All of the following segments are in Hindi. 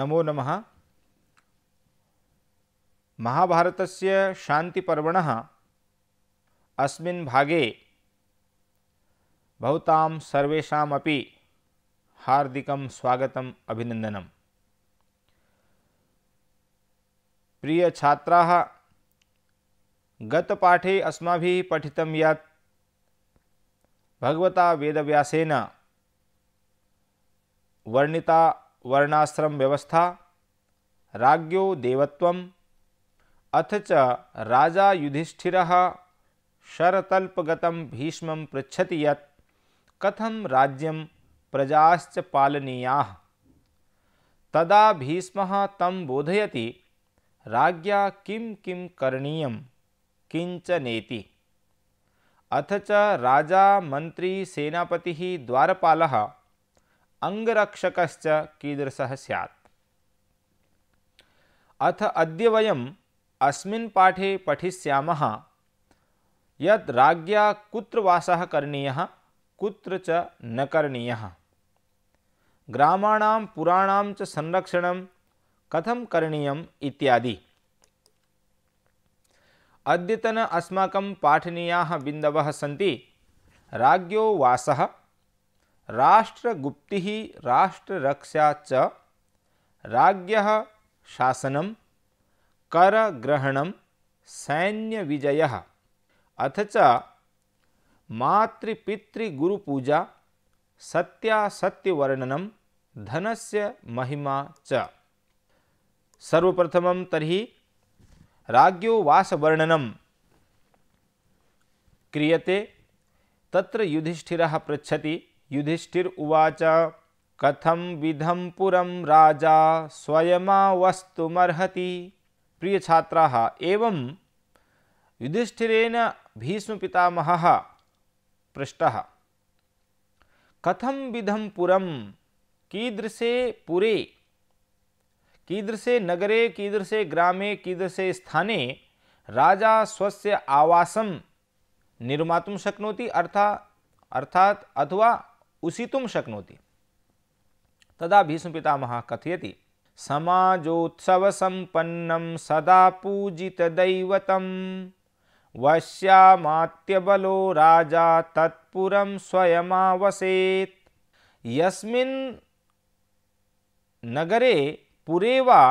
नमो नमः महाभारतस्य शान्तिपर्वणः अस्मिन् भागे भवतां सर्वेषामपि हार्दिकं स्वागतम् अभिनन्दनं प्रियछात्राः गतपाठे अस्माभिः पठितं यत् भगवता वेदव्यासेन वर्णिता वर्णाश्रम व्यवस्था राज्ञो देवत्व अथ च राजा युधिष्ठि शरतल्पगत भीष्म पृछति ये कथम राज्यम प्रजाच पालनीया तदा भीष्म तम बोधयति राजा किं किं करनीय किंच ने अथ च राजा मंत्री सेनापति द्वारपालः अंगरक्षक कीदृश सैत् अथ अद वयम् अस्मिन् पाठे पठिष्यामः यत् राज्ञा कुत्र वासः करणीयः कुत्र च न इत्यादि अद्यतन अस्माक पाठनीया बिंदव सी राजो वासः राष्ट्रगुप्ति राष्ट्ररक्षा च शासन शासनम सैन्य विजय अथ च मातृपितृगुरुपूजा धन से महिमा च तरी तर्हि राज्ञो वासवर्णनं क्रियते तत्र युधिष्ठिरः पृछति युधिष्ठिर उवाच कथम विधम पुरम राजा स्वयमावस्तुमर्हति प्रिय छात्रा एवं युधिष्ठिरेन भीष्म पितामह पृष्ठ कथम विधम पुरम कीदृशे पुरे कीदृशे नगरे कीदृशे ग्रामे कीदृशे स्थाने राजा स्वस्य आवासम निर्मातुम शक्नोति अर्थात अर्थात अथवा उसितुं शक्नोति तदा भीष्मपितामहः कथयति समाजोत्सवसम्पन्नं सदा पूजितदैवतं वश्यामात्यबलो राजा तत्पुरं स्वयमावसेत् यस्मिन् नगरे पुरे वा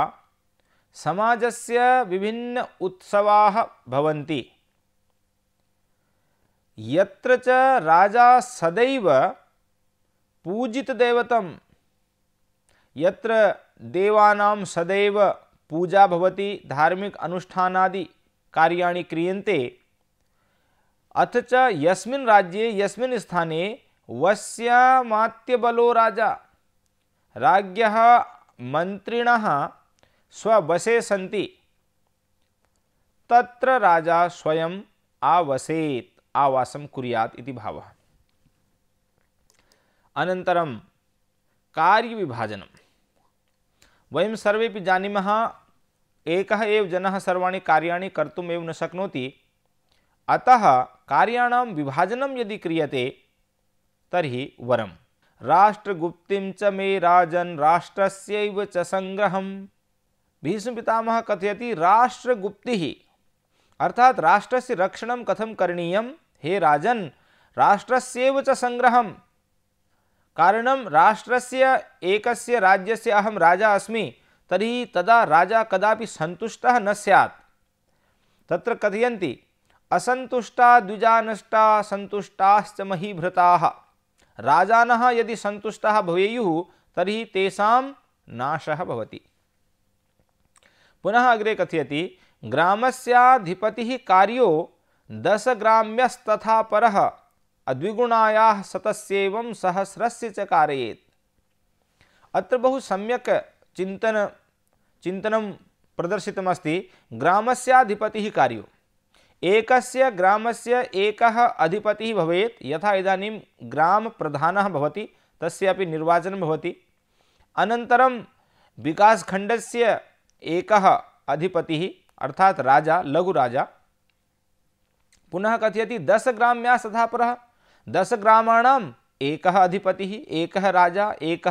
समाजस्य विभिन्न उत्सवाः भवन्ति यत्र च राजा सदैव पूजित देवतम यत्र देवानाम सदैव पूजा भवति धार्मिक अनुष्ठानादि कार्याणि क्रियन्ते अथ च यस्मिन् राज्ये यस्मिन् स्थाने वस्यामात्यबलो राजा राज्ञः मन्त्रिणः स्ववशे सन्ति तत्र राजा स्वयम् आवसेत् आवासं कुर्यात् इति भावः अनम कार्य विभाजन सर्वेपि सर्वे जानी एक जन सर्वा कार्या कर्तुम् न शक्नो अतः कार्याण विभाजन यदि क्रियते तर्हि वरं वरम च मे राजन् संग्रह च सङ्ग्रहं भीष्मपितामहः कथयति राष्ट्रगुप्तिः अर्थात् राष्ट्रस्य रक्षण कथं करनीय हे राजन राष्ट्र से संग्रह कारण कारणं एक राज्य से अहम राजा अस्मि तरी तदा राजा कदापि सन्तुष्टः न स्यात् तत्र कथयन्ति असन्तुष्टा द्विजानष्टा सन्तुष्टाश्च महीभृता राजानः यदि संतुष्ट भवेयुः तरी तेषां नाशः भवति पुनः अग्रे कथयति ग्रामस्याधिपतिः कार्यो दशग्राम्यस्तथा परः अद्विगुणाया सतस्यव सहस्रस्य च कारयेत् अत्र बहु सम्यक् चिन्तन चिन्तनं प्रदर्शितमस्ति ग्रामस्याधिपतिः कार्यो एकस्य ग्रामस्य एकः अधिपतिः भवेत् यथा इदानीं ग्रामप्रधानः भवति तस्य अपि निर्वाचनं भवति अनन्तरं विकासखण्डस्य एकः अधिपतिः अर्थात् राजा लघुराजा पुनः कथयति दशग्राम्या सदा परः दस ग्रामाणाम एक अधिपति एक राजा एक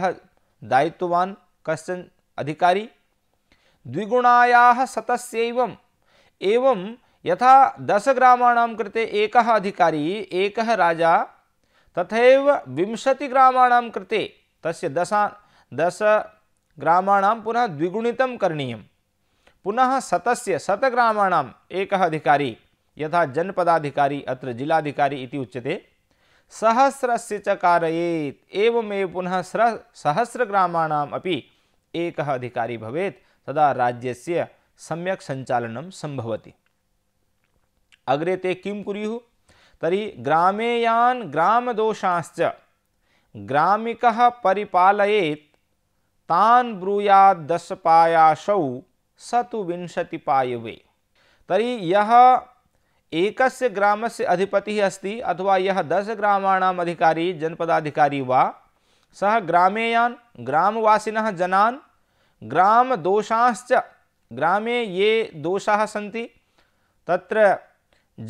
दायित्ववान कशन अधिकारी द्विगुणाया सतस्यैवम एवं यथा दस ग्रामाणाम कृते एक अधिकारी एक राजा तथैव विंशति ग्रामाणाम कृते तस्य दशा दस ग्रामाणाम पुनः द्विगुणित करनीय पुनः सतस्य शतग्रामाणाम एक अधिकारी यथा जनपदाधिकारी अत्र जिलाधिकारी इति उच्यते सहस्रस्य च कारयेत् एवमेव पुनः स्र सहस्रग्रामाणाम् अपि एकः अधिकारी भवेत् तदा राज्यस्य सम्यक् सञ्चालनं सम्भवति अग्रे ते किं कुर्युः तर्हि ग्रामे यान् ग्रामदोषाश्च ग्रामिकः परिपालयेत् तान् ब्रूयाद्दशपायाशौ स तु विंशतिपायवे तर्हि यः एकस्य ग्रामस्य अधिपति अस्ति अथवा दस दशग्रामाणाम् अधिकारी जनपदाधिकारी वा सः ग्रामेयान् ग्रामवासिनः ग्राम ग्रामदोषाश्च ग्रामे ये दोषाः सन्ति तत्र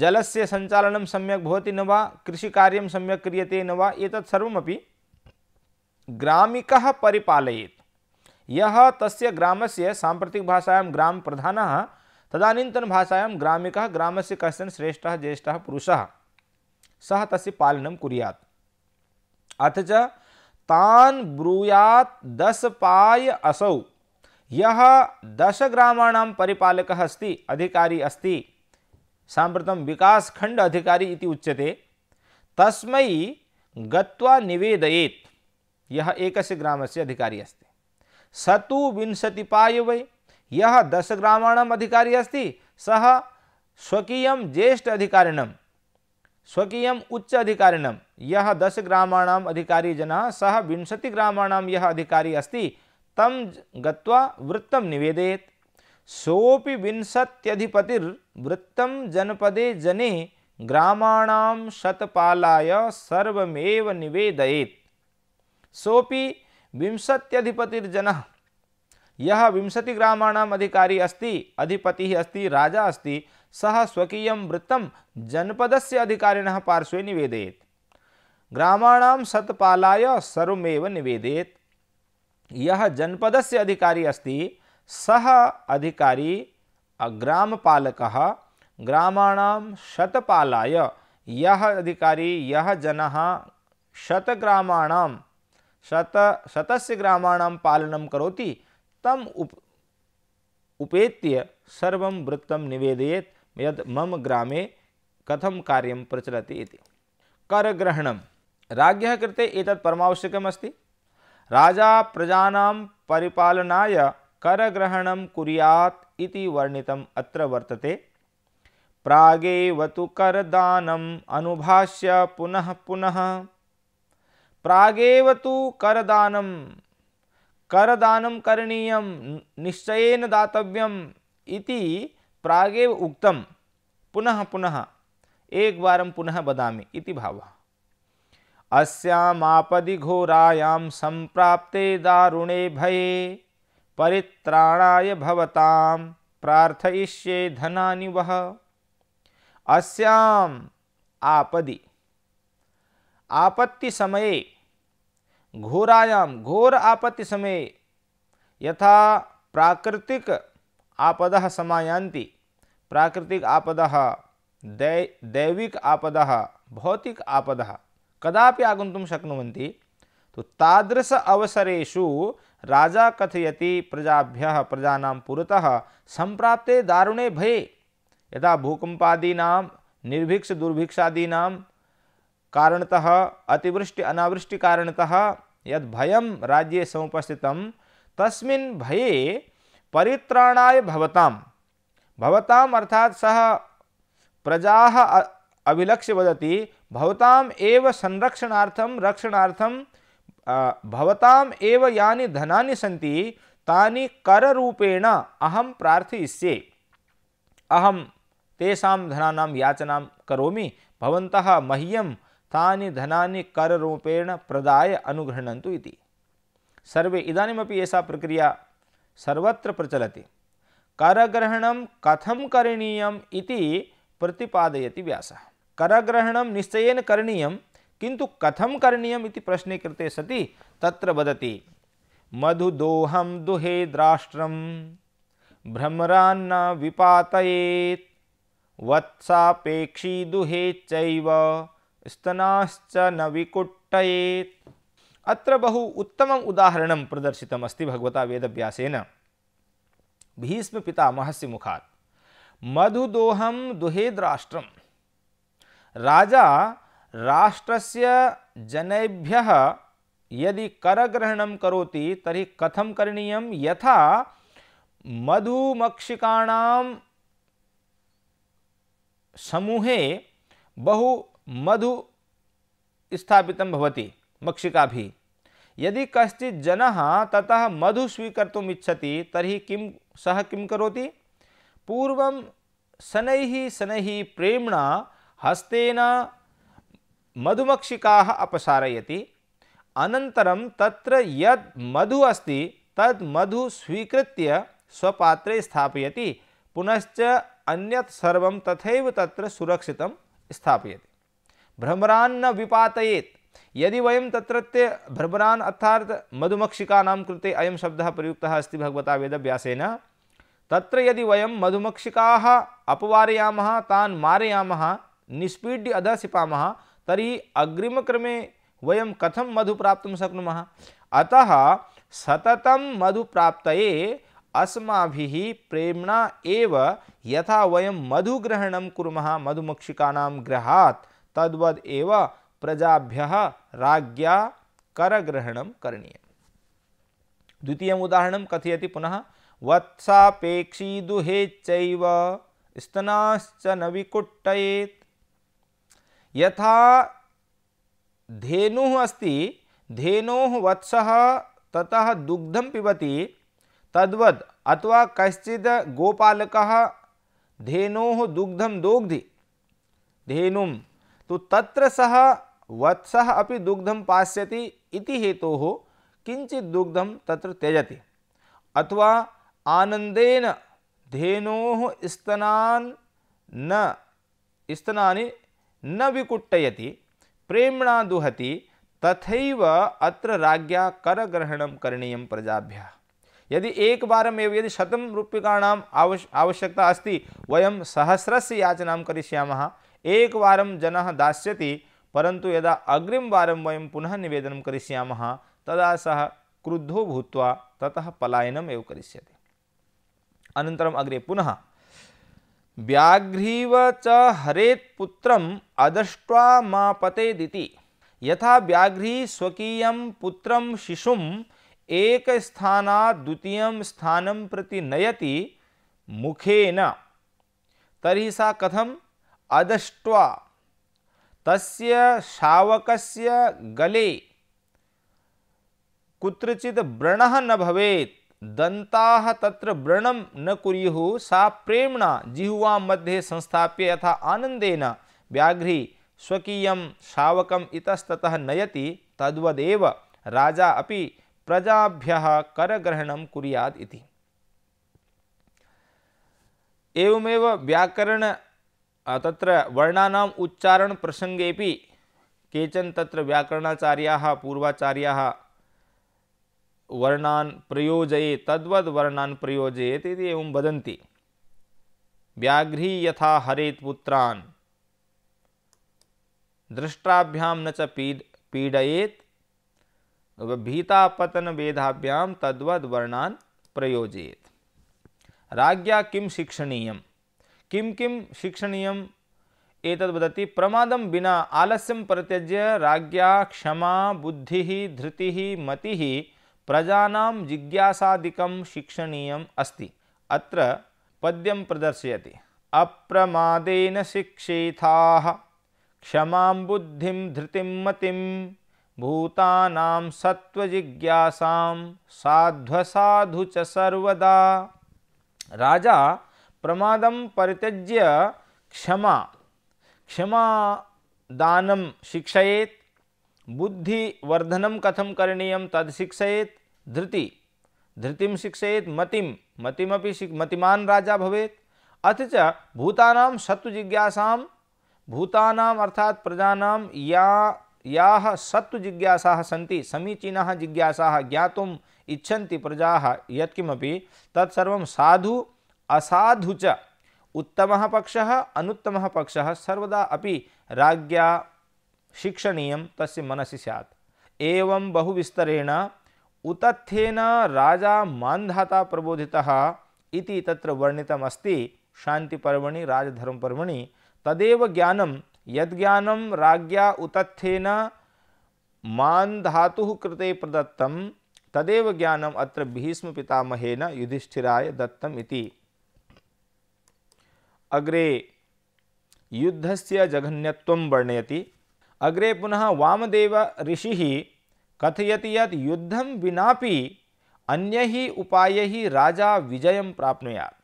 जलस्य सञ्चालनं सम्यक् भवति न वा कृषिकार्यं सम्यक् क्रियते न वा एतत् सर्वमपि ग्रामिकः परिपालयेत् यः तस्य ग्रामस्य साम्प्रतिकभाषायां ग्रामप्रधानः तदनीतन भाषायां ग्रामिक ग्राम से कशन श्रेष्ठ ज्येष्ठ पुरुषः सह तस्य पालनं कुर्यात् अथ च तान् ब्रूयात् दशपाय असौ यः दशग्रामाणां परिपालकः अस्ति अधिकारी अस्ति साम्प्रतं विकासखण्ड अधिकारी इति उच्यते तस्मै गत्वा निवेदयेत् यः एकस्य ग्रामस्य अधिकारी अस्ति स तु विंशतिपाय वै यह दशग्रामाणम अधिकारी अस्ति सह स्वकीय ज्येष्ठ अधिकारिणम स्वकीय उच्च अधिकारिणम यह दशग्रामाणम अधिकारी जन सह विंशति विंशतिग्रामाणम यह अधिकारी अस्ति तम गत्वा वृत्तम निवेदेत सोपि विंशत्यधिपतिर्वृत्तम जनपदे जने ग्रामाणाम शतपालाय सर्वमेव निवेदयेत सोपि विंशत्यधिपतिर्जनः यः विंशतिग्रामाणाम् अधिकारी अस्ति अधिपतिः अस्ति राजा अस्ति सः स्वकीयं वृत्तं जनपदस्य अधिकारिणः पार्श्वे निवेदयेत् ग्रामाणां सत्पालाय सर्वमेव निवेदयेत् यः जनपदस्य अधिकारी अस्ति सः अधिकारी ग्रामपालकः ग्रामाणां शतपालाय यः अधिकारी यः जनः शतग्रामाणां शत शतस्य ग्रामाणां पालनं करोति तम उप उपेत्य सर्व वृत्तम निवेदयेत यद मम ग्रामे कथम कार्यम प्रचलति इति करग्रहणं राज्ञः कृते एतत् परमावश्यकमस्ति राजा प्रजानां परिपालनाय करग्रहणं कुर्यात् इति वर्णितम् अत्र वर्तते प्रागेव तु करदानम् अनुभाष्य पुनः पुनः प्रागेव तु करदानं करदान करनीय निश्चय दातव्यम् इति प्रागेव उक्तं पुनः पुनः बार पुनः बदा भाव अस्यापदी घोरायां संप्राप्ते दारुणे भये परित्राणाय भवताम प्रार्थयिष्ये धना वह अस्याम आपदि आपत्ति समये घोरायाम घोर आपत्ति समय यथा प्राकृतिक आपद समायांति प्राकृतिक आपद दैविक आपद भौतिक आपद कदापि आगंतुम शक्नुवन्ति तो तादृश अवसरेषु राजा कथयति प्रजाभ्य प्रजानां पुरतः संप्राप्ते दारुणे भये यदा भूकंपादीनां निर्भिक्ष दुर्भिक्षादीनां कारणतः अतिवृष्टि अनावृष्टि कारणतः यद भयम राज्य समुपस्थित तस्मिन् भये परित्राणाय भवताम भवताम अर्थात सह प्रजा अभिलक्ष्य वजती भवताम एव संरक्षणार्थम रक्षणार्थम भवताम एव यानि धनानि सन्ति तानि रूपेण अहम प्रार्थयिष्ये अहम तेषां धनानां याचनां करोमि भवन्तः मह्यं तानि धनानि कर रूपेण प्रदाय अनुगृह्णन्तु इति सर्वे इदानीमपि एषा प्रक्रिया सर्वत्र प्रचलति करग्रहणं कथं करणीयम् इति प्रतिपादयति व्यासः करग्रहणं निश्चयेन करणीयं किन्तु कथं करणीयम् इति प्रश्ने कृते सति तत्र वदति मधुदोहं दुहे द्राष्ट्रं भ्रमरान्न विपातयेत् वत्सापेक्षी दुहे चैव स्तनाश्च न विकुट्टयेत् अत्र बहु उत्तमम् उदाहरणं प्रदर्शितमस्ति भगवता वेदव्यासेन भीष्मपितामहस्य मुखात् मधुदोहं दुहेद् राष्ट्रं राजा राष्ट्रस्य जनेभ्यः यदि करग्रहणं करोति तर्हि कथं करणीयं यथा मधुमक्षिकाणां समूहे बहु मधु स्थापित भवति मक्षिका भी यदि कश्चि जन ततः मधु स्वीकर्त इच्छति तर्हि किं सः किं करोति पूर्वं शनैः शनैः प्रेम्णा हस्तेन मधुमक्षिका अपसारयति अनन्तरं तत्र यद् मधु अस्ति तद् मधु स्वीकृत्य स्वपात्रे स्थापयति पुनश्च अन्यत् सर्वं तथैव तत्र सुरक्षितं स्थापयति भ्रमरान् न विपातयेत् यदि वयम तत्रत्य भ्रमरान् अर्थात् मधुमक्षिकानां कृते अयम शब्द प्रयुक्त अस्त भगवता वेद वेदव्यासेन तत्र यदि वयम मधुमक्षिका अपवारयाम तान मारयाम निष्पीड्य अध सिपा तरी अग्रिम क्रमे वयम कथम मधु प्राप्त शक्नु अतः सतत मधु प्राप्त अस्मा प्रेमणा एव यथा वयम मधुग्रहण कुर्मः मधुमक्षिका गृहात् तद्वद प्रजाभ्य राजा करग्रहण करनीय द्वितीय उदाहरण कथयति पुनः वत्सापेक्षी दुहे स्तनाश्च न विकुट्टयेत् यथा धेनु अस्ति धेनो वत्स ततः दुग्धं पिबति तद्वद अथवा कश्चित् गोपालकः धेनोः दुग्धं दोग्धि धेनुं तो तत्र सह वत्स अभी दुग्धम पास्यति इति हेतु तो किंचित दुग्धम तत्र त्यजति अथवा आनंदेन धेनो स्तनान न स्तना न विकुट्टयति प्रेमणा दुहति तथैव अत्र राज्ञा ग्रहण करणीयं प्रजाभ्य यदि एक में यदि शतम रूप्यकाणाम् आवश्यकता अस्ति वयं सहस्रस्य याचनां करिष्यामः एक जनः दास्यति परन्तु यदा अग्रिमवारं वयं पुनः निवेदन करिष्यामः तदा सः क्रुद्धो भूत्वा ततः पलायनम् एव करिष्यति अनन्तरम् अग्रे पुनः व्याघ्रीव च हरेत् पुत्रम् अदष्ट्वा मापतेदिति यथा व्याघ्री स्वकीयं पुत्रं शिशुम् एकस्थानात् द्वितीयं स्थानं प्रति नयति मुखेन तरी सा कथं अदृष्ट्वा तस्य शावकस्य गले कुत्रचित् व्रणः न भवेत् दंता तत्र व्रणम न कुरु सा प्रेमणा जिह्वा मध्ये संस्थाप्य यथा आनंदेन व्याघ्री स्वकीय शावक इतस्त नयति तद्वदेव राजा अपि प्रजाभ्य करग्रहण कुरियाद इति एवमेव व्याकरण तत्र उच्चारण प्रसंगे केचन तत्र व्याकरणाचार्याः पूर्वाचार्याः वर्णान् प्रयोजयेत् तद्वद वर्णान् प्रयोजयेत् एवं वदन्ति व्याघ्री यथा हरेत पुत्रान् दृष्टाभ्यां न च पीड भीतापतन भीतापतनभेदाभ्यां तद्वद वर्णन प्रयोजयेत् राज्ञा किं शिक्षणीय किं किं एक एतद्वदति प्रमादं विना आलस्यं परित्यज्य राज्ञा क्षमा बुद्धिः धृतिः मतिः प्रजानां जिज्ञासादिकं शिक्षणीयम् अस्ति अत्र पद्यं प्रदर्शयति अप्रमादेन शिक्षेथाः क्षमां बुद्धिं धृतिं मतिं भूतानां सत्त्वजिज्ञासां साध्वसाधु च सर्वदा राजा प्रमादम परित्यज्य क्षमा क्षमा दानम शिक्षयेत बुद्धिवर्धनम कथम करणीय तद शिक्षयेत धृति धृतिम शिक्षयेत मतिम मतिमपि मतिमान राजा भवेत अथ च भूतानाम सत्व जिज्ञासाम भूतानाम अर्थात प्रजानाम या या सत्व जिज्ञासा सन्ति समीचीना जिज्ञासा ज्ञातुम इच्छन्ति प्रजा यत्किमपि तत्सर्वं साधु असाधु च उत्तम पक्ष अनुत्तम पक्ष सर्वदा अभी राजा शिक्षणीय तस्य मनसि स्यात् बहु बहुविस्तरेण उतथ्यन राजा मान्धाता प्रबोधितः वर्णित तत्र वर्णितमस्ति शान्तिपर्वणि राजधर्मपर्वणि तदेव ज्ञानं राजा राज्ञा उतथ्येन मान्धातुः कृते प्रदत्त तदेव ज्ञानम् अत्र युधिष्ठिराय दत्तम् इति अग्रे युद्धस्य जघन्यत्वं वर्णयति अग्रे पुनः वामदेव ऋषिः कथयति यत् युद्धं विनापि अन्यैः उपायैः राजा विजयं प्राप्नुयात्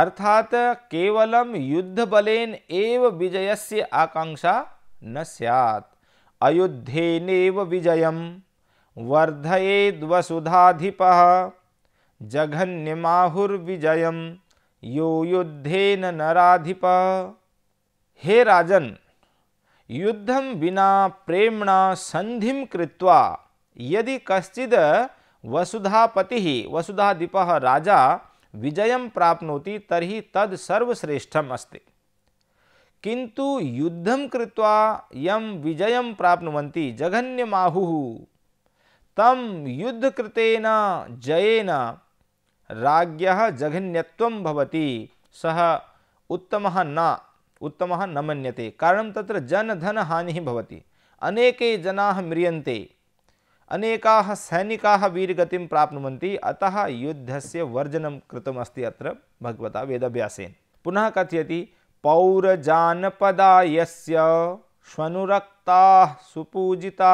अर्थात केवलं युद्धबलेन एव विजयस्य आकांक्षा न स्यात् अयुद्धेनेव विजयं वर्धयेद्वसुधाधिपः जघन्यमाहुर्विजयम् यो युद्धेन नराधिप हे राजन युद्धम विना प्रेमणा संधि कृत्वा यदि कश्चिद वसुधापति वसुधाधिप राजा विजय प्राप्नोति तरी तद सर्वश्रेष्ठम अस्ति किंतु युद्धम कृत्वा यम विजय प्राप्नुवन्ति जघन्यमाहुः तम युद्ध कृतेन जयेन राज्ञः जघन्यव भवती सह उत्तम न उत्तम न मनते कारण तत्र जनधनहानिः भवति अनेके जना म्रियन्ते अनेका सैनिक वीरगति प्राप्नुवन्ति अतः युद्ध से वर्जन अत्र भगवता वेदव्यासेन पुनः कथयति पौरजानपदा यनुरक्ता सुपूजिता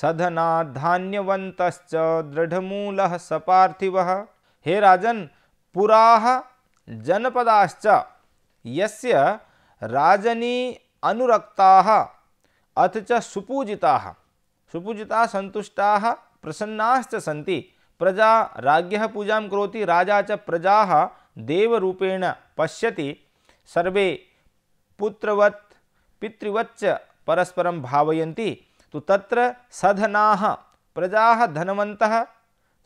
सधना धान्यवंतश्च दृढ़मूल सपार्थिव हे राजन पुरा जनपदाश्च यस्य राजनी अनुरक्ता अथ च सुपूजिता सुपूजिता संतुष्टा प्रसन्नाश्च सन्ति प्रजा राज्य पूजा कौती राजा च प्रजा देवरूपेण पश्यति सर्वे पुत्रवत् पितृवच्च परस्परं भावयन्ति तो तत्र सधना प्रजा धनवंत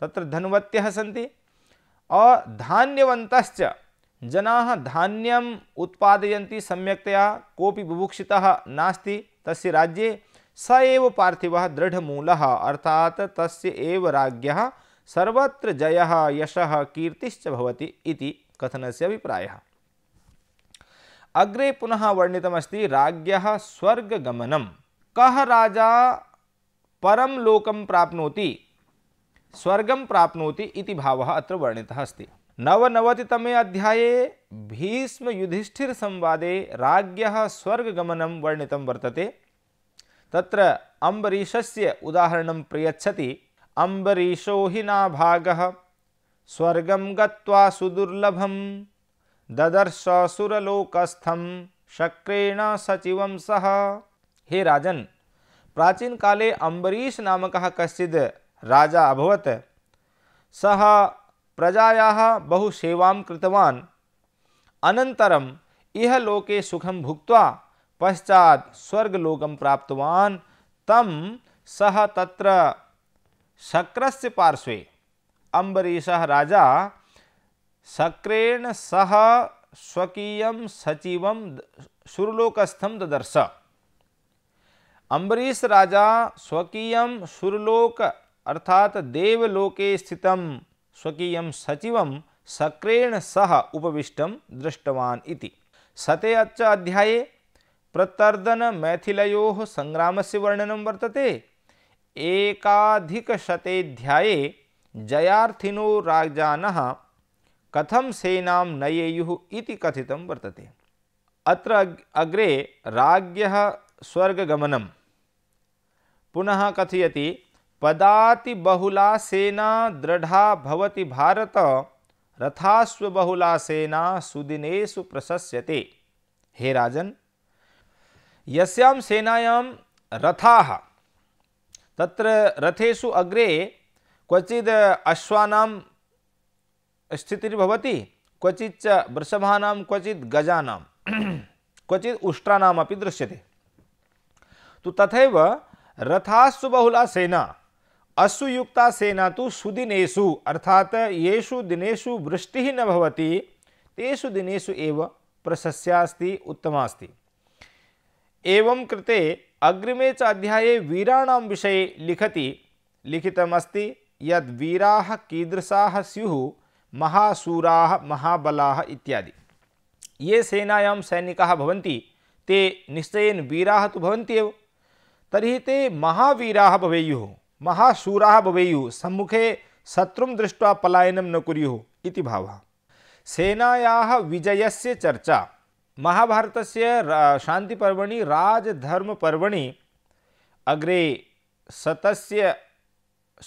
तत्र धनवत्यः सी और धान्यवत जना धान्यम् उत्पादय सम्यक्तया कोऽपि बुभुक्षिता नास्ति तस्य राज्ये स एव पार्थिव दृढमूलः अर्थात् तस्य एव सर्वत्र जय यश कीर्ति भवति इति कथनस्य अभिप्रायः अग्रे पुनः वर्णितमस्ति राज्ञः स्वर्गगमनम् कह राजा परम लोकम प्राप्नोति स्वर्गम प्राप्नोति इति भाव अत्र वर्णित अस्त नवनवतितमे अध्याये भीष्म युधिष्ठिर संवादे राज्ञः स्वर्गगमनं वर्णित वर्तते तत्र अम्बरीशस्य उदाहरण प्रयच्छति अम्बरीशो हि नाभागः स्वर्ग गत्वा ददर्श सुरलोकस्थम शक्रेण सचिव सह हे राजन प्राचीन काले अम्बरीश नामक कश्चिद राजा अभवत सह प्रजाया बहु सेवां कृतवान् इह लोके सुखम भुक्त्वा पश्चात स्वर्गलोकम प्राप्तवान् तम सह तत्र शक्रस्य पार्श्वे अम्बरीश राजा शक्रेण सह स्वकीय सचिव सुरलोकस्थम ददर्श अम्बरीश राजा स्वकीय सुरलोक अर्थात देवलोके स्थित स्वकीय सचिव सक्रेण सह उपविष्ट दृष्टवान इति सते अच्च अध्याये प्रतर्दन मैथिलो संग्राम से वर्णन वर्तते एकाधिकशतेध्याये जयाथिनो राजान कथम सेना नयेयु कथित वर्तते अत्र अग्रे राज्ञ स्वर्गमनम पुनः कथयति पदाति बहुला सेना दृढ़ा भवति भारत रथास्व बहुला सेना सुदिनेशु प्रशस्यते हे राजन यस्याम सेनायाम रथाः तत्र रथेषु अग्रे क्वचिद् अश्वानां स्थितिर्भवति क्वचिच्च वृषभानां क्वचित् गजानां क्वचित् उष्ट्राणामपि दृश्यते तो तथैव रथाशु बहुला सेना अश्वयुक्ता सेना तो सुदिनेशु अर्थात येषु दिनेशु वृष्टि न भवती तेषु दिनेशु एव प्रशस्यास्ति उत्तमास्ति एवं कृते अग्रिमे च अध्याये वीराणां विषये लिखति लिखितमस्ति यद् वीराः कीदृशाः स्युः महासूराः महाबलाः इत्यादि ये सेनायां सैनिकाः भवन्ति ते निश्चयेन वीराः तु भवन्ति एव तरी ते महावीरा भवेयु महाशूरा भवेयु सम्मुखे शत्रु दृष्ट्वा पलायन न कुरु भाव सेनाया विजय से चर्चा महाभारत से शांतिपर्वणि राजधर्मपर्वणि अग्रे शत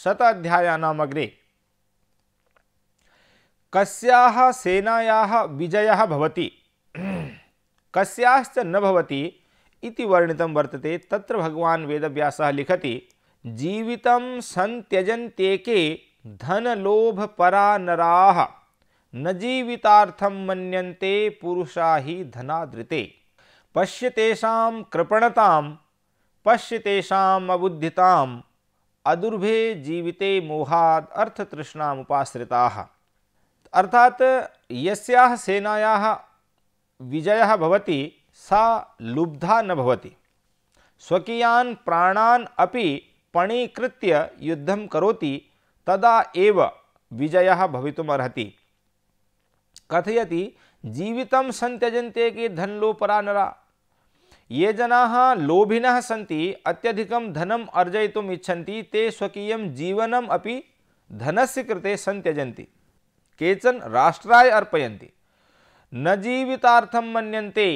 शताध्यायानाम् क्या सेनाया विजय होती भवति नवती इति वर्णित वर्तते तत्र भगवान वेदव्यास लिखति जीवित सन्त्यजन्ते के धनलोभपरा ना न जीविता मनते पुरुषा ही धनादृते पश्य कृपणता पश्य तेषाम् अदुर्भे जीविते मोहाद अर्थतृष्णामुपाश्रिताः अर्थात यस्याः सेनायाः विजयः भवति सा लुब्धा न भवति स्वकीयान प्राणान अपि पणीकृत्य युद्धं करोति तदा एव विजय भवितुम् कथयति जीवितं सन्त्यजन्ते के धनलोपरा नरा ये जना लोभिनः सी अत्यधिक धनम अर्जयुम्छति इच्छन्ति ते स्वकीयं जीवनम् अपि धनस्य कृते सन्त्यजन्ति केचन राष्ट्राय अर्पयती न जीवितार्थं मनते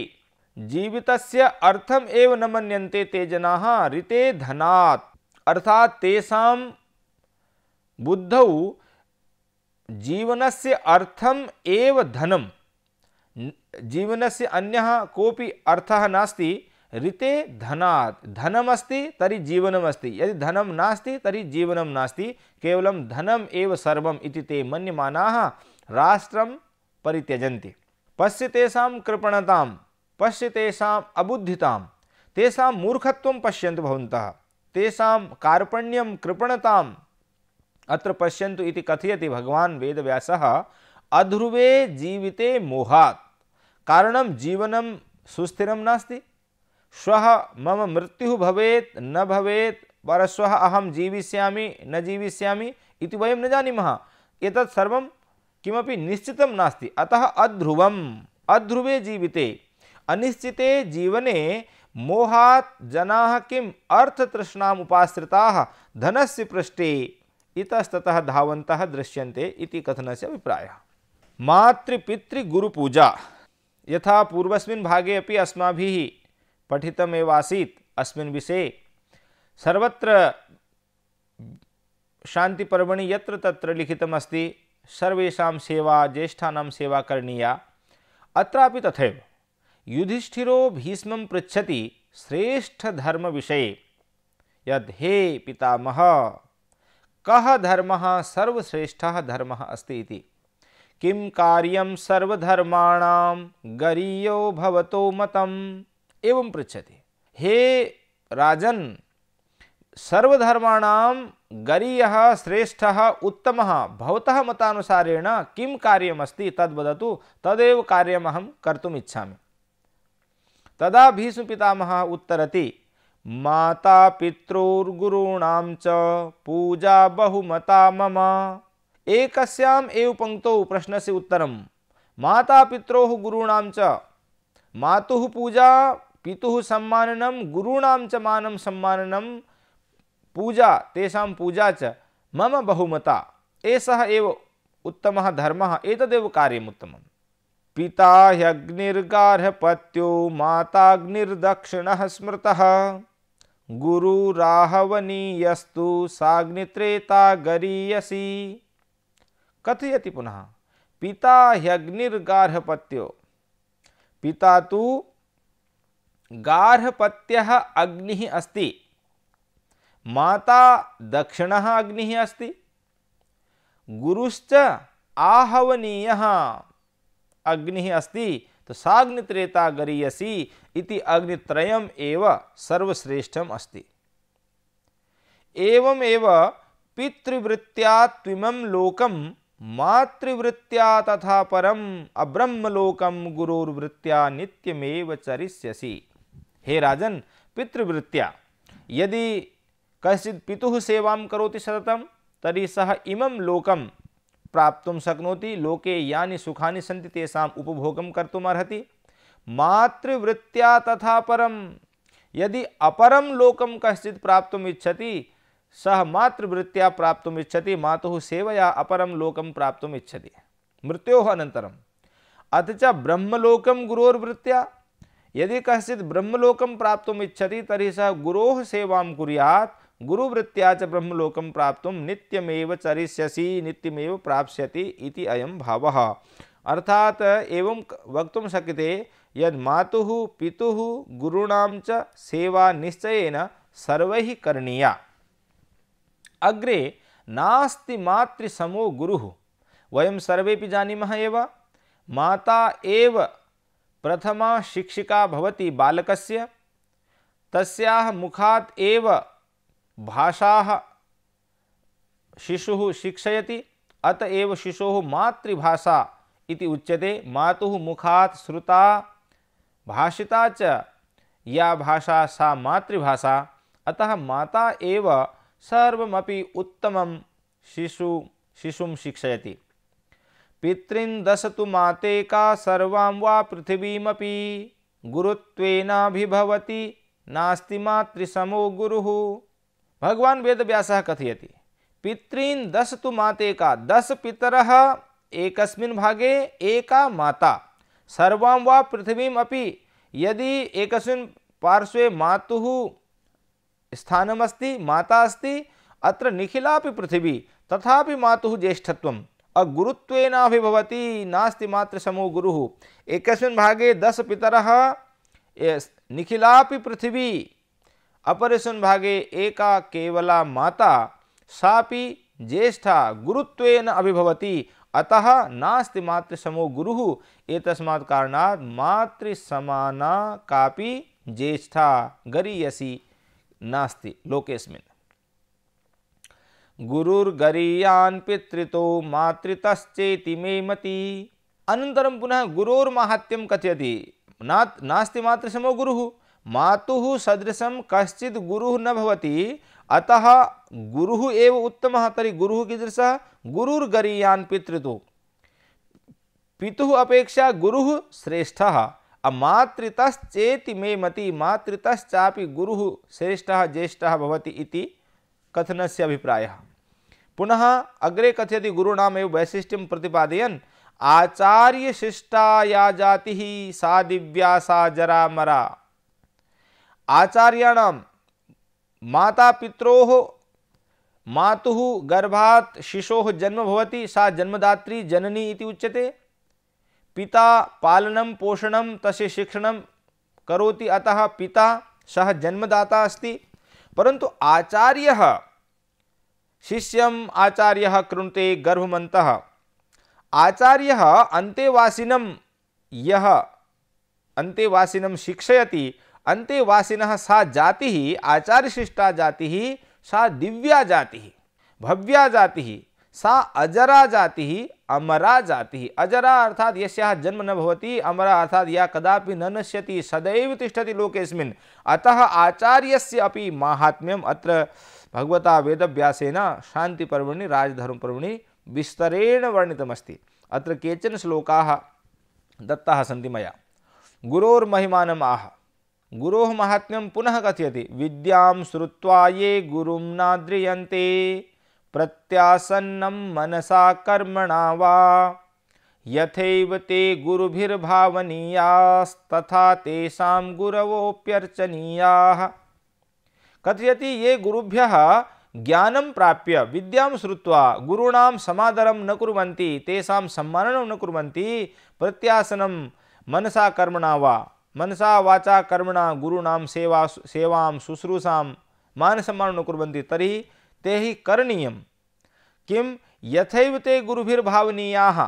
जीवित अर्थम एव न मनते ते जना ऋते धनात् अर्थात तेषां बुद्धौ से अर्थम एव धनम से अन्य कोपी अर्थ नास्ति ऋते धनात् धनमस्ति तरी जीवनमस्ति यदि धनम नास्ति तरी जीवनं नास्ति केवलं धनम एव सर्वम् इति ते मन्यमानाः राष्ट्रं परित्यजन्ति पश्य तेषां कृपणतां पश्य तेषा अबुद्धिता तेषा मूर्खत्व पश्यंत भवन्तः तेषां कार्पण्यं कृपणताम् अत्र पश्यंत इति कथयति भगवान् वेदव्यासः अध्रुवे जीविते मोहात् कारण जीवन सुस्थिरं नास्ति श्वः मम मृत्यु भवेत् न भवेत् परश्वः अहं जीविष्यामि न जीविष्यामि इति वयं न जानीमः एतत् सर्वं किमपि निश्चितं नास्ति अतः अध्रुवम् अध्रुवे जीविते अनिश्चिते जीवने मोहात् जनाः किम् उपाश्रिता धन से पृष्ठे इतस्ततः धावन्तः दृश्यन्ते कथन से अभिप्राय मातृपितृगुरुपूजा यथा पूर्वस्मिन् भागे अभी अस्म पठित आसीत् अस्मिन् विषये सर्वत्र शान्तिपर्वणि यत्र तत्र लिखितमस्ति सर्वेषां सेवा ज्येष्ठानां सेवा करणीया अत्रापि तथैव युधिष्ठिरो भीष्म पृछति श्रेष्ठ धर्म विषय यद हे पितामह कह धर्म सर्वश्रेष्ठ धर्म अस्ती किं कार्यम सर्वधर्माण गरीयो भवतो मतम एवं पृछति हे राजन सर्वधर्माण गरीय श्रेष्ठ उत्तम भवतः मतानुसारेण किं कार्यमस्ति तद्वदतु तदेव कार्यमहं कर्तुम् इच्छामि तदा भीष्म पितामह उत्तरति माता पित्रोर्गुरूणां पूजा बहुमता मम एक एव प्रश्न से उत्तरं माता पित्रो गुरूणां च पूजा पितुः सम्माननं गुरूणां च मानं पूजा तेषां पूजा च मम बहुमता एषः एव उत्तम धर्म एतदेव कार्यम् उत्तमम् पिता ह्यग्निर्गार्हपत्यो माताग्निर्दक्षिणः स्मृतः गुरुराहवनीयस्तु साग्नित्रेता गरीयसी कथयति पुनः पिता ह्यग्निर्गार्हपत्यो पिता तो गार्हपत्यः अग्नि अस्ति माता दक्षिण अग्नि अस्ति गुरुश्च आहवनीयः अग्नि अस्ति तो साग्निता गरीयसी इति अग्नित्रयम एव सर्वश्रेष्ठम अस्ति एवम एव लोकम तथा परम अब्रह्मलोकम गुरुर्वृत्तिया नित्यमेव चरिष्यसी हे राजन पितृवृत्तिया यदि कचिद पिता सेवा करोति सततम तरी सह इमं लोकम प्राप्त शक्नोति लोके यानी सुखा सी तेषाम उपभोगम कर्तुम तथा परम यदि अपरम लोकम कश्चित प्राप्त इच्छति सह मातृवृत्तिया प्राप्त इच्छति मातु सेवया अपरम लोकम प्राप्त इच्छति मृत्यो अनन्तरम् अथ च ब्रह्मलोकम गुरोर्वृत्त्या यदि कश्चित ब्रह्मलोकम प्राप्त इच्छति तरी सह गुरो सेवा कुरिया गुरुवृत्तिया च ब्रह्मलोकं प्राप्त नित्यमेव चरष्यसी नित्यमेव प्राप्स्यति इति अयं भावः अर्थात एवं वक्त शक्यते यद् पिता पितुः सेवा निश्चय सर्व करणीया अग्रे नास्ति मातृसमो गुरुः वयं सर्वेपि जानी एव माता एव प्रथमा शिक्षिका भवति बालकस्य तस्याह मुखात एव भाषा शिशु शिक्षय अतएव शिशो मतृभाषा उच्यते मातुः मुखात् श्रुता भाषिता च या भाषा सा मातृभाषा अतः माता एव सर्वमपि उत्तमं शिशु शिक्षय शिक्षयति पितृन्दसतु माते का सर्वां वा पृथिवीमपि गुरुत्वेनाभिभवति नास्ति मातृसमो गुरुः भगवान वेद वेदव्यासः कथयति दस तो माते का दस पितर एक भागे एका माता सर्वां वा पृथ्वीम अभी यदि एक पार्श्वे मातु स्थानमस्ति माता अस्ति अत्र निखिला पृथ्वी तथा मातु ज्येष्ठत्वम् अगुरुत्वेनाभिभवति नास्ति मात्र समूह गुरु एक भागे दस पितर निखिला पृथ्वी अपरेशन भागे एका केवला माता सापि ज्येष्ठा गुरुत्वेन अभिभवती अतः नास्ति मात्र मातृसमो गुरुः एतस्मात् कारणात् समाना कापि ज्येष्ठा गरीयसी नास्ति लोकेस्मिन् गुरुर्गरीयान् पितृतो मातृतश्चेति मे मति अनन्तरं पुनः गुरोर्माहात्म्यं कथयति नात् नास्ति मातृसमो गुरुः मातु सदृश कश्चि गुरु न भवती अतः गुरु एव उत्तम तरी गुरु कीदृश गुरुर्गरीयान पितृतु पितु अपेक्षा गुरु श्रेष्ठ अमातृतश्चेति मे मति मातृतचा गुरु श्रेष्ठ ज्येष्ठ बवती कथन से अभिप्राय पुनः अग्रे कथय गुरुनाम वैशिष्ट्य प्रतिपादयन आचार्य शिष्टा या जाति सा दिव्या सा जरा मरा आचार्याण माता पित्रो मातु गर्भात शिशो जन्म होती सा जन्मदात्री जननी इति उच्यते पिता पालन पोषण तसे शिक्षण करोति अतः पिता सह जन्मदाता अस्ति परंतु आचार्य शिष्य आचार्य कृणते गर्भमत आचार्य अंतेवासीनम यह अंतेवासीनम शिक्षय अंतेवासीन सा जाति आचार्यशिष्टा जाति सा दिव्या जाति भव्या जाति सा अजरा जाति अमरा जाति अजरा अर्थात यहाँ जन्म न होती अमरा अर्थात या कदापि न नश्य सदैव ठति लोके अतः से अभी महात्म्यम अत्र भगवता वेदव्यासेन शान्तिपर्वणि राजधर्मपर्वणि विस्तरेण वर्णित अत्र केचन श्लोका दत्ता सी मैं गुरोर्महिमानम् आह गुरो महात्म्यम पुनः कथयति विद्या श्रुवा ये गुरु नाद्रियन्ते प्रत्यासन्न मनसा कर्मणा वा यथे ते गुरुभिर्भावनीयास्तथा तेषा गुरवोप्यर्चनीया कथयति ये गुरुभ्य ज्ञानं प्राप्य विद्या श्रुवा गुरूणां समादरं न कुरानी तेषां सम्मान न कुर्वन्ति प्रत्यासनं मनसा कर्मणा वा मनसा वाचा कर्मणा गुरुणाम सेवा सेवा शुश्रूषा मान सम्मान कुर्वन्ति तरी ते ही करनीय किं यथैव ते गुरुभिर्भावनीयाः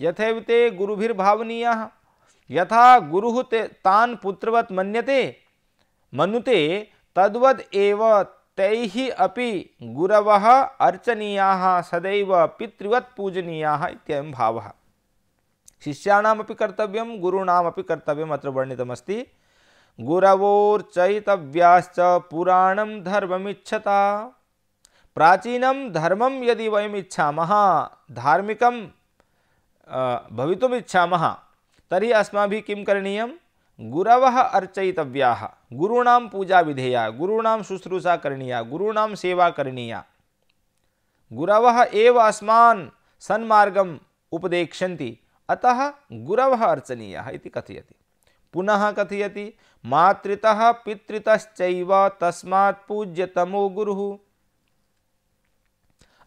यथैव ते गुरुभिर्भावनीयाः यथा गुरु ते तान पुत्रवत मन्यते मनुते तद्वद एव तैः अपि गुरवः अर्चनीयाः सदैव पितृवत् पूजनीयाः इत्ययं भावः शिष्याणमें कर्तव्य गुरूणामपि कर्तव्य वर्णितमस्त वर्णितमस्ति पुराण धर्मीछता प्राचीन धर्म यदि वयम्छा धाक धार्मिकं तरी अस्म कि गुरव किं करणीयं पूजा विधेया गुरूणां शुश्रूषा करणीया गुरूणां सेवा करनी गुरव एव अस्मा सन्मागम उपदेक्षन्ति अतः गुरव अर्चनीय कथय कथयति पुनः कथयति मातृतः तस्मा पूज्य पूज्यतमो गुर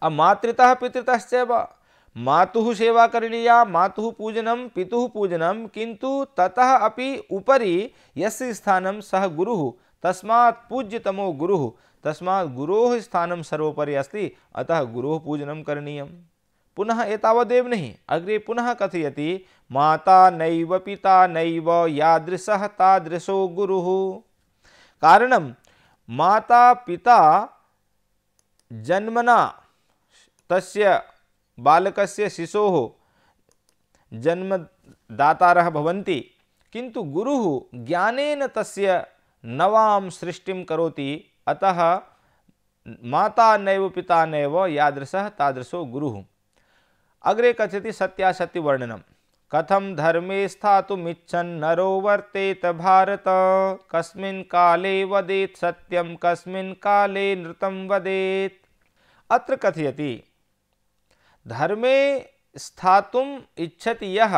अब मातृता पितृतश्चैव मातुः सेवा करणीया मातुः पूजनं पितुः पूजनं किन्तु ततः अपि उपरि यस्य सह गुर तस्मा पूज्य तमो गुरुः तस्मा गुरो स्थान सर्वोपरि अस्त अतः गुरो पूजन करनीय पुनः एतावदेव नहीं अग्रे पुनः कथयति माता नैव पिता नैव यादृशः तादृशो गुरुः कारणं माता पिता जन्मना तस्य बालकस्य शिशोः जन्मदातारः भवन्ति किन्तु गुरुः ज्ञानेन तस्य नवां सृष्टिं करोति अतः माता नैव पिता नैव यादृशः तादृशो गुरुः अग्रे कथित सत्यासत्य वर्णनम कथम धर्मे स्थातुमिच्छन् नरो वर्तेत भारत कस्मिन् काले वदेत सत्यम कस्मिन् काले नृतम वदेत अत्र कथयति धर्मे स्थातुम इच्छति यः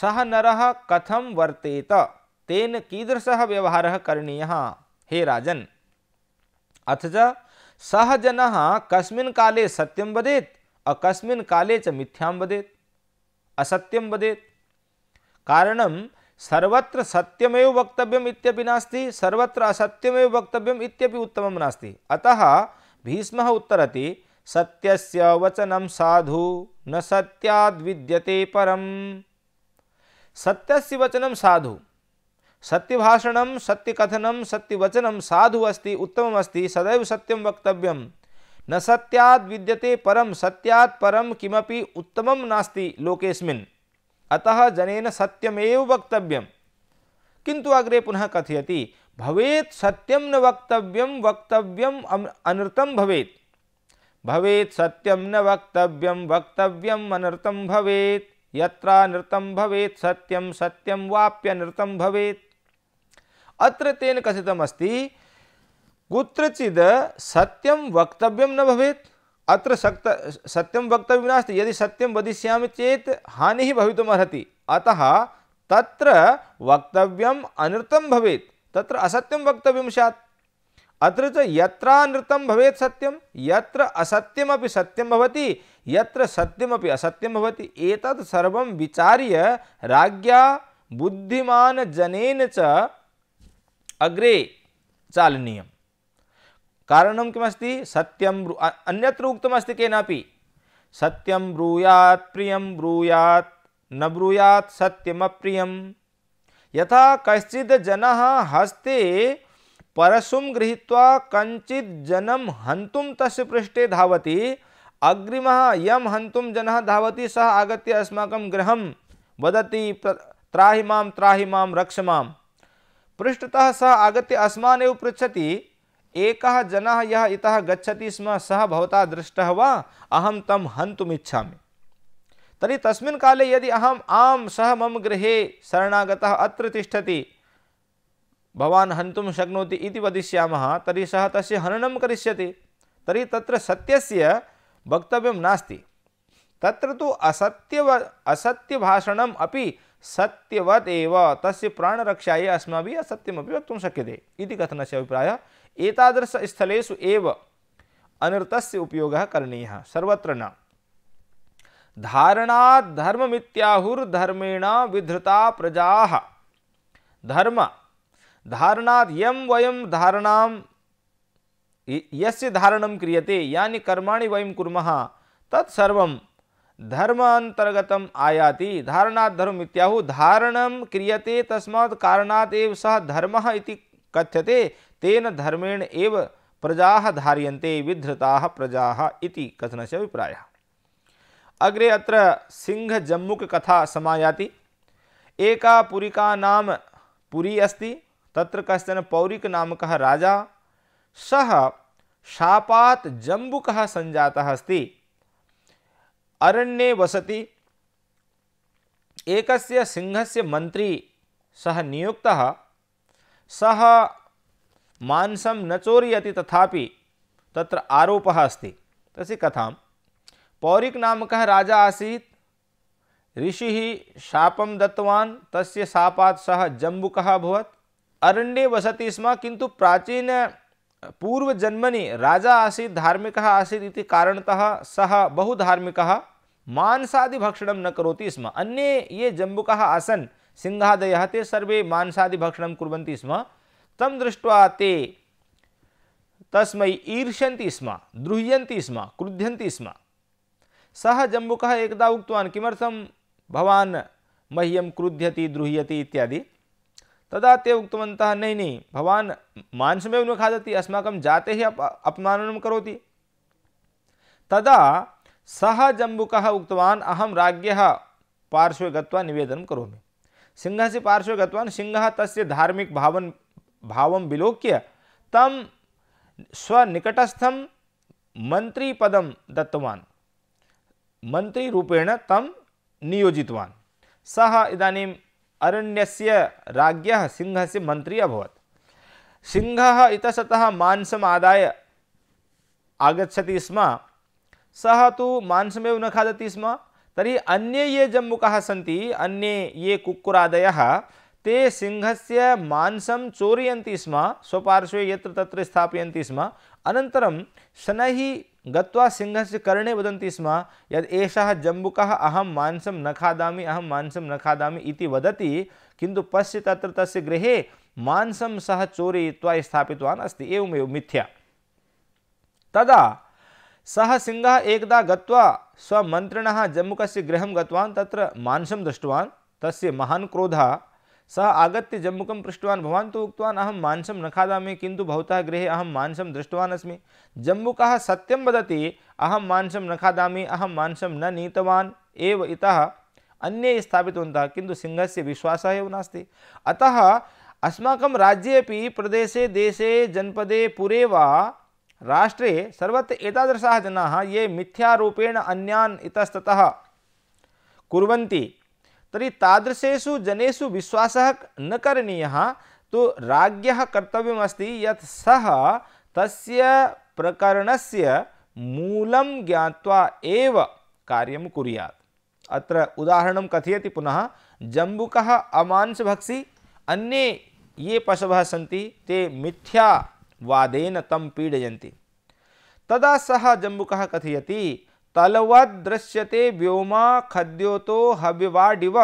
सह नरः कथम वर्तेत तेन कीदृशः व्यवहारः करणीयः हे राजन अथ च सः जनः कस्मिन् काले सत्यं वदेत् अकस्मिन काले च मिथ्यां वदेत असत्यम वदेत कारण सर्वत्र सत्यमेव वक्तव्यम इत्यपि नास्ति सर्वत्र असत्यमेव वक्तव्यम इत्यपि उत्तमम नास्ति अतः भीष्मः उत्तरति सत्यस्य वचनम साधु न सत्याद् विद्यते परम सत्यस्य वचनम साधु सत्य सत्य भाषणम कथनम सत्य वचनम साधु अस्ति उत्तमम अस्ति सदैव सत्यम वक्तव्यम न सत्याद विद्यते परम सत्यात परम किमपि उत्तमम नास्ति लोकेस्मिन् अतः जनेन सत्यमेव वक्तव्यम किंतु अग्रे पुनः कथयति भवेत सत्यम न वक्तव्यम वक्तव्यम अनृतम भवेत भवेत सत्यम न वक्तव्यम वक्तव्यम अनृतम भवेत यत्रा नृतम भवेत सत्यम सत्यम वाप्य नृतम भवेत अत्र तेन कथितमस्ति कुत्रचिद सत्यम वक्तव्यम न भवेत अत्र सक्त सत्यम वक्तव्य नास्ति यदि सत्यम वदिष्यामि चेत हानि भवितुमर्हति अतः तत्र वक्तव्यम अनृतम भवेत तत्र असत्यम वक्तव्यम स्यात् अत्र च यत्र अनृतं भवेत् सत्यं यत्र असत्यमपि सत्यं भवति यत्र सत्यमपि असत्यं भवति एतत् सर्वं विचार्य राज्ञा बुद्धिमानजनेन च अग्रे चालनीयम् कारण किमस्त सत्यम अन्यत्र उक्तमस्ति केनापि सत्यं ब्रूयात प्रियं ब्रूयात न सत्यम सत्यमप्रियं यथा कश्चित् जन हस्ते परशुम गृहीत्वा कंचित जनम हन्तुं तस् पृष्ठे धावति अग्रिम यम हन्तुं जन धावति सह आगत अस्माक गृह वदति त्राहि मां त्राहि रक्ष मां पृष्ठतः सह आगत अस्मान पृछति एक जन यहाँ गच्छति स्म सह भवता दृष्टः वा अहम तम हन्तुमिच्छामि तरी तस् काले यदि अहम आम सह मम गृह शरणागत अत्र तिष्ठति भवान् हंत शक्नो इति तरी सह सः हनन हननं तरी त्र सत्य वक्त नास्त नास्ति तत्र असत्य भाषण अभी सत्यवत सत्यवत् एव अस्म असत्यम वक्त शक्य है कथन से अभिप्राय एतादृश एतादृशस्थलेषु एव अनृतस्य उपयोगः करणीयः सर्वत्र न धारणा धर्ममित्याहुर्धर्मेण विधृता प्रजाः धर्म धारणात् यं वयं धारणां यस्य धारणं क्रियते यानि कर्माणि वयं कुर्मः तत्सर्वं धर्म अंतर्गतम आयाति धारणात् धर्म इत्याहु धारणं क्रियते तस्मात् कारणात् एव सः धर्मः इति कथ्यते तेन धर्मेण एव प्रजा धार्यन्ते विधृता प्रजा इति कथन से अभिप्राय अग्रे अत्र सिंह जम्मुक कथा समायाति एका पुरिका नाम पुरी अस्ति तत्र कश्चन पौरिकनामकः राजा सह शापात जम्बुक संजाता अस्ति अरण्ये वसति एकस्य सिंहस्य मंत्री सह नियुक्तः सह मांसं न चोरयती तथापि तत्र आरोपः अस्ति तस्य कथां पौरिकनामकः राजा आसीत् ऋषिः शापं दत्तवान् तस्य शापात् सः जम्बुकः अभवत् अरण्ये वसति स्म किन्तु प्राचीन पूर्वजन्मनि राजा आसीत् धार्मिकः आसीत् इति कारणतः सः बहुधार्मिकः मांसादिभक्षणं न करोति स्म अन्ये ये जम्बुकाः आसन् सिंहादय ते सर्वे मांसादिभक्षण कुरंती स्म तम दृष्ट्वा ते तस्मै ईर्ष्यन्ति स्म द्रुह्यन्ति स्म क्रुध्यन्ति स्म सह जम्बुक एकदा उक्तवान् किम भवान् मह्यम क्रुध्यति द्रुह्यति इत्यादि तदा ते उक्तवन्तः नहीं नहीं भवान् मांसमेव न खादती अस्माक जाते ही अप अपमाननं करोति तदा सह जम्बुक उक्तवान् अहम राज्ञः पार्श्वे गत्वा निवेदनं करोमि सिंह से पार्श्व गतवान सिंह तस्य धार्मिक भावन भाव विलोक्य तम स्वनिकटस्थम मंत्री पदम दत्तवान मंत्री रूपेण तम नियोजितवान सह इदानीम अरण्यस्य सिंह से मंत्री अभवत सिंह इतसत मांसम् आदाय आगछति स्म सह तो मांसमेव न खादती स्म तरी अन्ये ये जम्मुकाः सन्ति अन्ये ये कुक्कुरादयः ते सिंहस्य मांसं चोरयन्ति स्म स्वपार्श्वे यत्र तत्र स्थापयन्ति स्म अनन्तरं शनैः गत्वा सिंहस्य कर्णे वदन्ति स्म यद् एषः जम्बुकः अहं मांसं न खादामि अहं मांसं न खादामि इति वदति किन्तु पश्य तत्र तस्य गृहे मांसं सः चोरयित्वा स्थापितवान् अस्ति एवमेव मिथ्या तदा सह सिंह एकदा गत्वा जम्मू जम्मुकस्य गृह गतवान् तत्र मांसं दृष्टवान् तस्य महान् क्रोधः सः आगत्य जम्मुकं पृष्टवान् भवान् तु उक्तवान् अहं मांसं न खादा किंतु भवतः गृह अहम मांसं दृष्टवान् अस्मि जम्मुकः सत्यं वदति अहं मांसं न खादा अहम मांसं न नीतवान् एव इतः अन्ये स्थापितवन्तः सिंह से विश्वास एव नास्ति अतः अस्माकं राज्ये अपि प्रदेशे देशे जनपदे पुरे वा राष्ट्रे सर्वत्र एतादृशाः जनाः ये मिथ्यारूपेण अन्यान् इतस्ततः कुर्वन्ति तर्हि तादृशेषु जनेषु विश्वासः न करणीयः तु राज्ञः कर्तव्यमस्ति यत् सः तस्य प्रकरणस्य मूलं ज्ञात्वा एव कार्यं कुर्यात् अत्र उदाहरणं कथयति पुनः जम्बुकः अमांसभक्षी अन्ये ये पशवः सन्ति ते मिथ्या वादेन तम पीड़यती तदा सह जम्बुक कथयति तलवद्दृश्यते व्योम खद्योतो हव्यवाडिव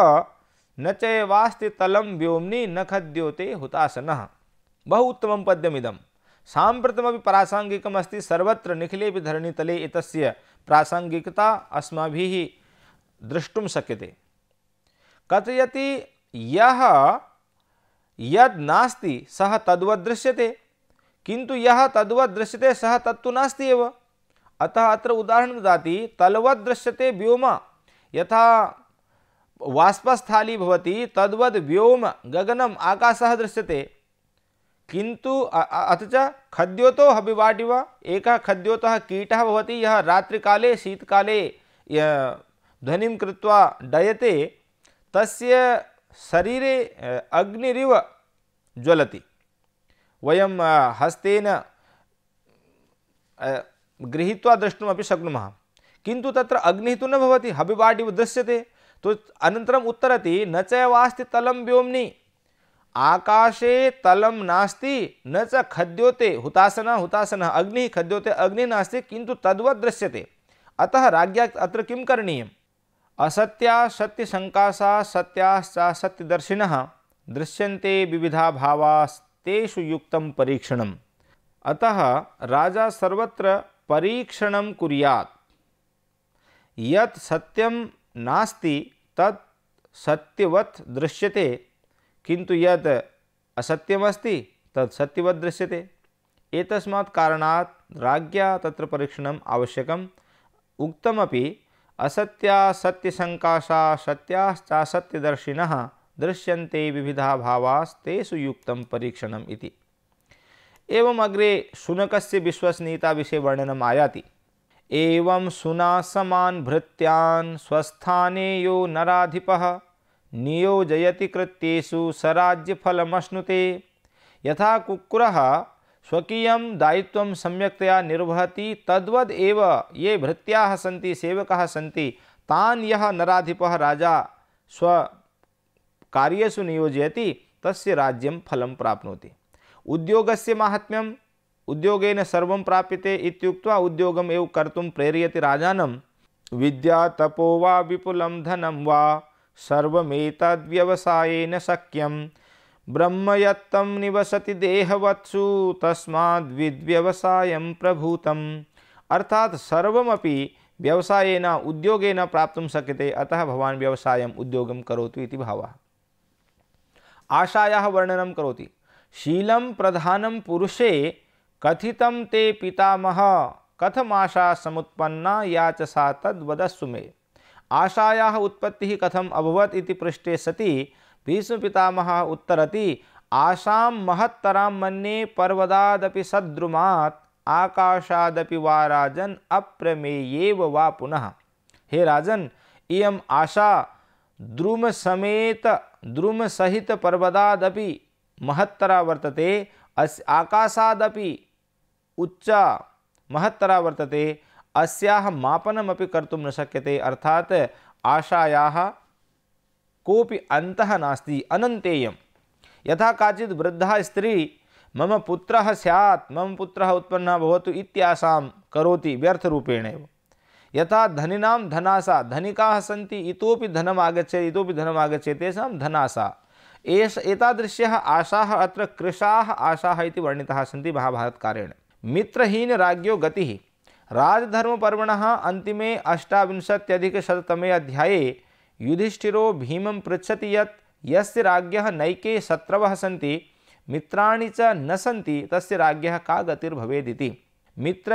न चैवास्ति तलम व्योमनि न खद्योते हुतासन बहु उत्तम पद्यमिदम सांप्रतम प्रासंगिकखिले सर्वत्र निखिले धरणीतले एतस्य प्रासंगिकता अस्म द्रष्टुं शक्यते कथयती यः यद् नास्ति सः दृश्यते किंतु यह तद्वत् दृश्यते सह तत्तु नास्ति एव अतः अत्र उदाहरण ददाति तलवत् दृश्यते व्योम यथा वाष्पस्थाली भवति तद्वद् व्योम गगनम आकाशः दृश्यते किंतु अथ च खद्योतो हबिवाटिव एकः खद्योतः कीटः भवति यः शीत काले ध्वनिं कृत्वा डयते तस्य शरीरे अग्निरिव ज्वलति वयम हस्तेन गृहीत्वा द्रष्टुमपि शक्नुमः किन्तु तत्र अग्निः तु न भवति हबिबाडिव दृश्यते तु तो अनन्तरम् उत्तरति न चैवास्ति तलं व्योम्नि आकाशे तलं नास्ति न च खद्योते हुतासनः हुतासनः अग्निः खद्योते अग्निः नास्ति किन्तु तद्वत् दृश्यते अतः राज्ञा अत्र किं करणीयम् असत्या सत्यशङ्कासा सत्याश्च सत्यदर्शिनः दृश्यन्ते विविधा भावास् तेषु युक्तं परीक्षणम् अतः राजा सर्वत्र परीक्षणं कुर्यात् यत् सत्यं नास्ति तत् सत्यवत् दृश्यते किंतु यत् असत्यमस्ति तत् सत्यवत् दृश्यते एतस्मात् कारणात् राज्ञा तत्र परीक्षणम् आवश्यकम् उक्तमपि असत्या सत्यशङ्काशा सत्याश्चासत्यदर्शिनः दृश्यन्ते विविधा भावास्तेषु युक्त परीक्षण एवं अग्रे शुनकस्य विश्वसनीयता विषय वर्णनम आयाति एवं सुना समान भृत्यान स्वस्थाने यो नराधिपः नियोजयति कृत्येषु सराज्यफलमश्नुते यथा कुक्कुरः स्वकीयं दायित्वं सम्यक्तया निर्वहति तद्वद् एव ये भृत्याः सन्ति सेवकाः सन्ति तान् यः नराधिपः राजा स्व कार्यसु नियोजयति तस्य राज्यं फलं प्राप्नोति उद्योगस्य माहात्म्यम् उद्योगेन सर्वं प्राप्यते इत्युक्त्वा उद्योगम् एव कर्तुं प्रेरयति राजानं विद्या तपो वा विपुलं धनं वा सर्वमेतद्व्यवसायेन शक्यं ब्रह्म यत्तं निवसति देहवत्सु तस्माद्विद्व्यवसायं प्रभूतम् अर्थात सर्वमपि व्यवसायेन उद्योगेन प्राप्तुं शक्यते अतः भवान् व्यवसायम् उद्योगं करोतु इति भावः आशाया वर्णन कौती शील प्रधानम पुरुषे कथित ते पितामह कथम आशा समुत्पन्ना या चा सा तद्वदस्सु मे आशायाः उत्पत्तिः कथम् अभवत् इति सती सति भीष्मपितामहः आशा आशां मने मन्ये पर्वदादपि सद्रुमात् आकाशादपि वा वा पुनः हे राजन इयम आशा द्रुम समेत द्रुम सहित पर्वदादपि महत्तरा वर्तते अस् आकाशादपि उच्च महत्तरा वर्तते अस्याः मापनमपि कर्तुं न शक्यते अर्थात् आशायाः कोऽपि अन्तः नास्ति अनन्तेयं यथा काचित् वृद्धा स्त्री मम पुत्रः स्यात् मम पुत्रः उत्पन्नः भवतु इत्याशां करोति व्यर्थरूपेणेव यथा धनिनाम धनासा धनिका सन्ति इतोपि धनम आगच्छेत् इतोपि धनम आगच्छेत् तेषां धनासा एस एतादृश्य आशा अत्र कृशाः आशा इति वर्णिताः सन्ति कारेण मित्रहीन गतिः गति राजधर्मपर्वण अंतिम अध्याये अध्याय युधिष्ठि भीम पृछति ये राज्ञः नैके शत्रवः सी मित्राणि च न सी तस्य राज्ञः का गतिर्भवेदी मित्र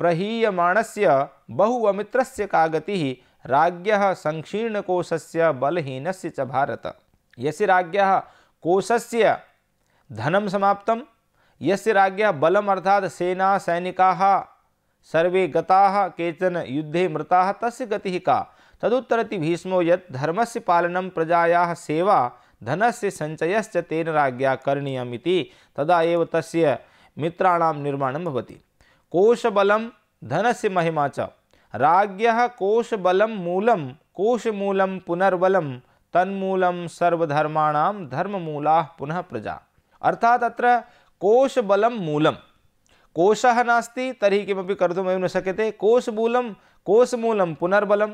प्रहीयमाणस्य बहुवमित्रस्य का गतिः राज्ञः सङ्क्षीर्णकोशस्य बलहीनस्य च भारत यस्य राज्ञः कोशस्य धनं समाप्तं यस्य राज्ञः बलम् अर्थात् सेना सैनिकाः सर्वे गताः केचन युद्धे मृताः तस्य गतिः का तदुत्तरति भीष्मो यत् धर्मस्य पालनं प्रजायाः सेवा धनस्य सञ्चयश्च तेन राज्ञा करणीयमिति तदा एव तस्य मित्राणां निर्माणं भवति कोशबलम से महिमा च राज्ञ कोशबलम मूलम कोशमूलम पुनर्बलम तन्मूलम धर्म मूला पुनः प्रजा अर्थात अत्र कोशबलम मूलम कोश नास्ति तरी कि कर्तुमेव न कोशमूल कोशमूलम पुनर्बल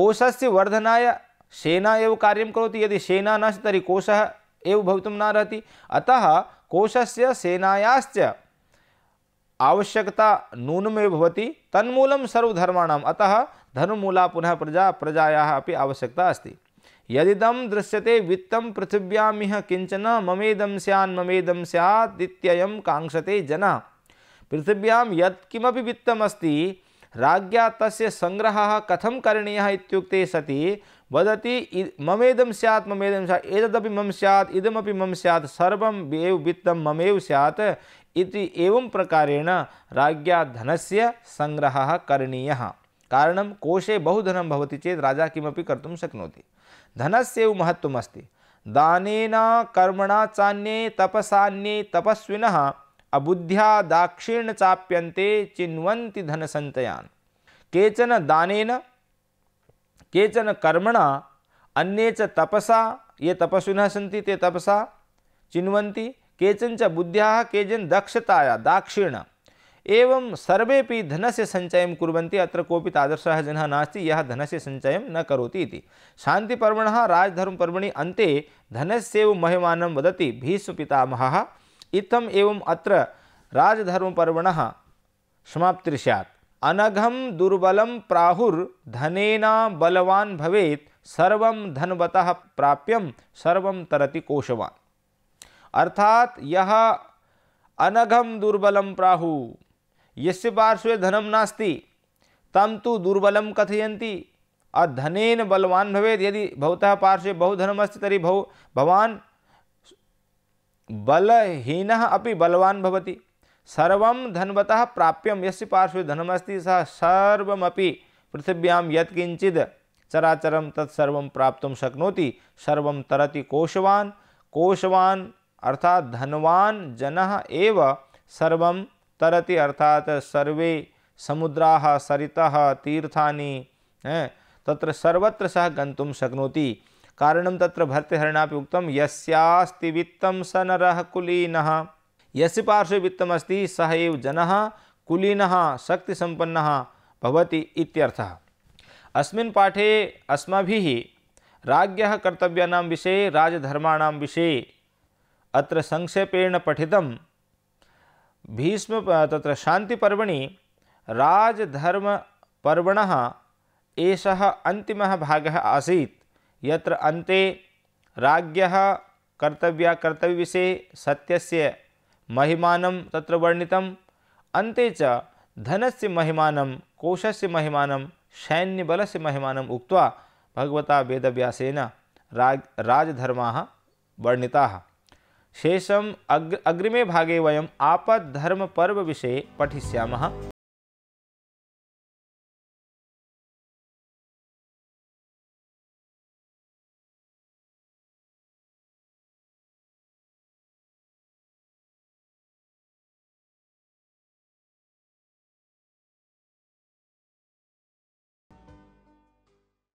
कोश से वर्धनाय सेना कार्य कौती यदि सेना नास्ति तर्हि कोशः एव भवितुं न अर्हति आवश्यकता नूनमेव भवति तन्मूलं सर्वधर्माण अतः धर्ममूला पुनः प्रजा प्रजाया अभी आवश्यकता अस्त यदिदं दृश्यते वित्तं पृथिव्यामिह किञ्चन ममेदं स्यान्ममेदं स्यादित्ययं काङ्क्षते जनः पृथिव्यां यत्किमपि वित्तमस्ति राज्ञा तस्य सङ्ग्रहः कथं करणीयः इत्युक्ते सति वदति ममेदं स्यात् ममेदं स्यात् मम सैद इदमी मम स्यात् सर्वं एव वित्तं ममेव स्यात् इति एवं प्रकारेण राजन धनस्य संग्रहः करणीयः कारणं कोशे बहुधनं भवति चेत् राजा किमपि कर्तुं शक्नोति धनस्यैव महत्त्वमस्ति दानेन कर्मणा चान्ये तपसान्ये तपस्विनः अबुद्ध्या दाक्षिण्य चाप्यन्ते चिन्वन्ति धनसन्तयान् केचन दानेन केचन कर्मणा अन्ये च तपसा ये तपस्विनः सन्ति ते तपसा चिन्वन्ति केचन च बुद्ध्याः केचन दक्षताया दाक्षिण एवं सर्वे धन से सचय कुर्वन्ति अत्र कोऽपि तादृशः जनः नास्ति यः से सचय न करोति इति शान्तिपर्वणः राजधर्मपर्वणि अन्ते धनस्यैव महिमानं वदति भीष्मपितामहः इतम एवं अत्र राजधर्मपर्वणः समाप्तिः स्यात् अनघम दुर्बल प्राहुर्धनेना बलवान् भवेत् सर्वं धनवतः प्राप्यं सर्वं तरति कोशवान् अर्थात यह अनघम दुर्बलम प्राहु यस्य पार्श्वे धनम नास्ति तम तो दुर्बलम कथयंती और धनेन बलवान भवेद यदि भवतः पार्श्वे बहुधनमस्ति तरी भव भवान बलहीन अपि बलवान भवति सर्वं धनवतः प्राप्यम यस्य पार्श्वे धनमस्ति सः सर्वमपि पृथिव्यां यत्किञ्चिद् चराचरं तत्सर्वं प्राप्तुं शक्नोति सर्वं तरति कोशवान कोशवान अर्थात धनवान जन एव सर्व तरति अर्थात सर्वे समुद्रा सरिता तीर्थानि तत्र सर्वत्र सह गन्तुं शक्नोति कारण तत्र भर्तृहरणापि उक्तं यस्यास्ति वित्तं स नर कुलीन यस्य पार्श्वे वित्तमस्ति सह एव जनः कुलीनः शक्तिसम्पन्नः भवति इत्यर्थः अस्मिन् पाठे अस्माभिः राज्ञः कर्तव्यानां विषये राजधर्माणां विषये अत्र संक्षेपेण पठित भीष्म तत्र शान्तिपर्वणि राजधर्मपर्वणः एषः अन्तिमः भागः आसीत् यत्र अन्ते राज्ञः कर्तव्याकर्तव्यविषये सत्यस्य महिमानं तत्र वर्णितम् अन्ते च धनस्य महिमानं कोशस्य महिमानं सैन्यबलस्य महिमानम् उक्त्वा भगवता वेदव्यासेन राज राजधर्माः वर्णिताः शेषम अग्र अग्रिमे भागे पर्व विषय पठिष्यामः